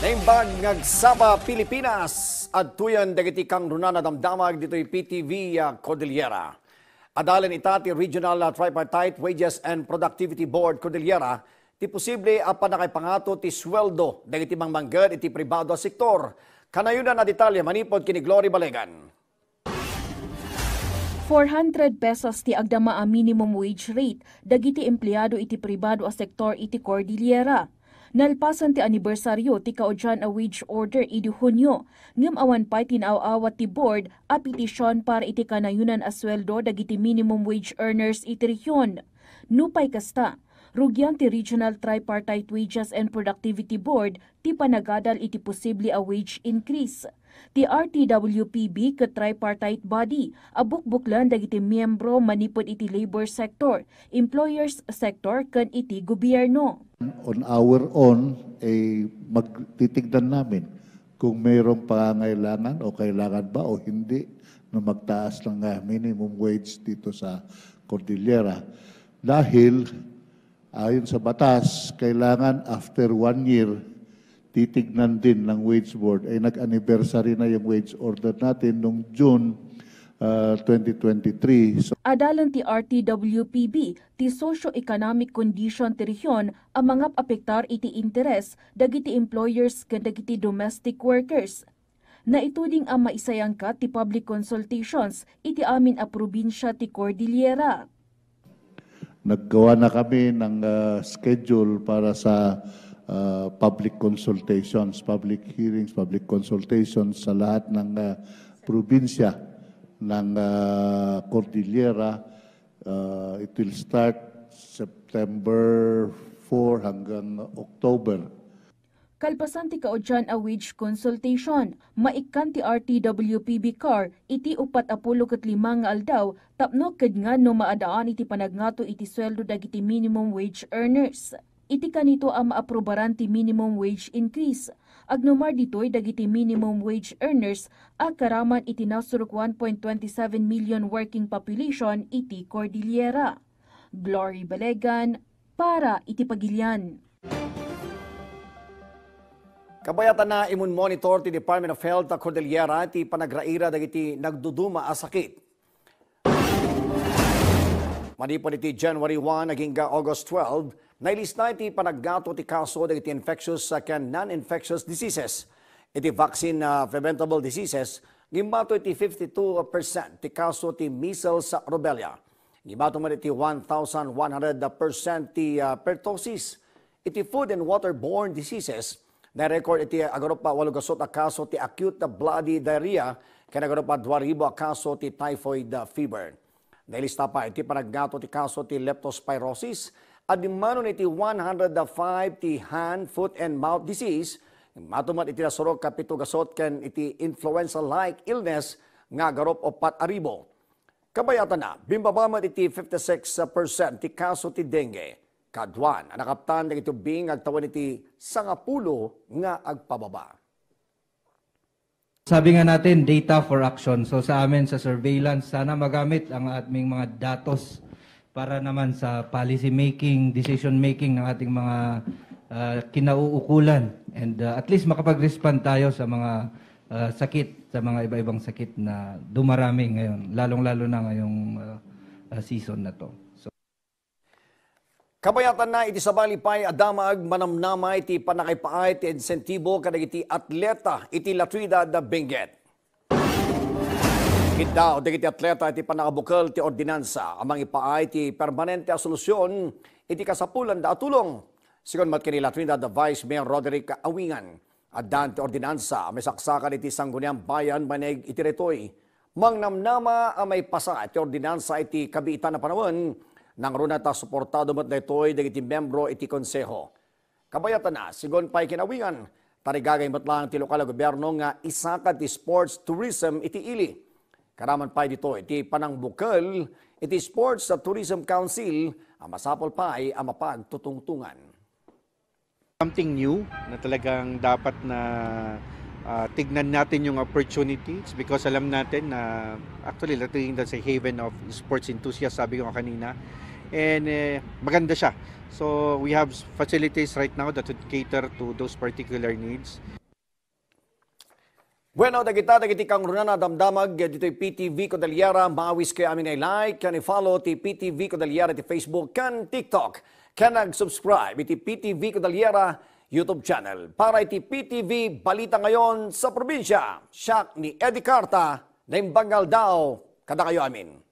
Naimbag ngagsaba Pilipinas at tuyan dagiti kang runa na damdamag dito'y PTV uh, ah, Cordillera. Adalan itati Regional ah, Tripartite Wages and Productivity Board Cordillera ti posible a panakaipangato ti sweldo dagiti mangmangged iti pribado sektor. Kanayunan na detalye manipod kini Glory Balegan. 400 pesos ti agdama a minimum wage rate dagiti empleyado iti pribado a sektor iti Cordillera nalpasan ti anibersaryo ti kaudyan a wage order idi Hunyo, ngem awan pa tinaw-awat ti board a petisyon para iti kanayunan a sweldo dagiti minimum wage earners iti rehiyon. Nupay kasta, rugyan ti Regional Tripartite Wages and Productivity Board ti panagadal iti posible a wage increase. Ti RTWPB ket tripartite body abukbuklan dagiti miyembro manipod iti labor sector, employers sector ken iti gobyerno. On our own ay eh, magtitignan namin kung mayroong pangangailangan o kailangan ba o hindi na magtaas ng uh, minimum wage dito sa Cordillera. Dahil ayon sa batas, kailangan after one year titignan din ng wage board ay nag-anniversary na yung wage order natin noong June uh, ah, 2023. So, Adalan ti RTWPB ti socio-economic condition ti rehiyon ang mga apektar iti interes dagiti employers ken dagiti domestic workers. Na Naituding ang maisayangka ti public consultations iti amin a probinsya ti Cordillera. Naggawa na kami ng uh, schedule para sa uh, public consultations, public hearings, public consultations sa lahat ng uh, probinsya ng uh, Cordillera. Uh, it will start September 4 hanggang October kalpasan ti kaudyan a wage consultation. maikkan ti RTWPB car, iti upat apulo kat limang aldaw, tapno kad nga no maadaan iti panagngato iti sweldo dagiti minimum wage earners. Iti kanito ang maaprobaran ti minimum wage increase. Agnumar ditoy dagiti minimum wage earners a karaman iti nasurok 1.27 million working population iti Cordillera. Glory Balegan para iti pagilian. Kabayatan na imun monitor ti Department of Health a Cordillera iti panagraira dagiti nagduduma a sakit. Manipon iti January 1 naging August 12 Nailisna iti panaggato ti kaso iti infectious uh, can non-infectious diseases. Iti vaccine uh, preventable diseases, gimbato iti 52% ti kaso ti measles sa rubella. Gimbato man iti 1,100% ti uh, pertussis. Iti food and waterborne diseases, na record iti agarupa walugasot a kaso ti acute bloody diarrhea, kaya agarupa 2,000 a kaso ti typhoid ah, fever. Nailista pa iti panaggato ti kaso ti leptospirosis, adimano iti 105 ti hand, foot, and mouth disease, matumat iti nasurog kapito gasot ken iti influenza-like illness nga garop o pat-aribo. Kabayatan na, bimbabamat iti 56% ti kaso ti dengue. Kadwan, nakaptan na ito bing agtawan iti sangapulo nga agpababa. Sabi nga natin, data for action. So sa amin, sa surveillance, sana magamit ang ating mga datos para naman sa policy making, decision making ng ating mga uh, kinauukulan and uh, at least makapag-respond tayo sa mga uh, sakit, sa mga iba-ibang sakit na dumarami ngayon, lalong-lalo na ngayong uh, season na to. So, Kabayatan na iti sabali pay adamag manamnama iti panakaypaay ti insentibo kadagiti atleta iti Latwida da Benguet. Gid daw digiti atleta iti panakabukal ti ordinansa amang ipaay ti permanente a solusyon iti kasapulan da tulong. Sigon mat kini Trinidad Vice Mayor Roderick Awingan addan ti ordinansa may saksakan iti sangguniang bayan maneg iti retoy. Mangnamnama a ah, may pasa iti ordinansa iti kabiitan na panawon nang runa ta suportado met daytoy digiti membro iti konseho. Kabayatan na sigon pay kinawingan tarigagay met lang ti lokal gobyerno nga isakad ti sports tourism iti ili Karaman pa dito iti panangbukal, iti Sports at Tourism Council, ang masapol pa ay ang mapagtutungtungan. Something new na talagang dapat na uh, tignan natin yung opportunities because alam natin na actually lating sa haven of sports enthusiasts sabi ko kanina and eh, maganda siya. So we have facilities right now that would cater to those particular needs. Bueno, dagita, dagiti kang runana damdamag, dito PTV Kodalyara, maawis kay amin ay like, kan i-follow ti PTV Kodalyara ti Facebook, kan TikTok, kan nag-subscribe iti PTV Kodalyara YouTube channel. Para iti PTV Balita Ngayon sa probinsya, siya ni Eddie Carta, na imbangal daw, kada kayo amin.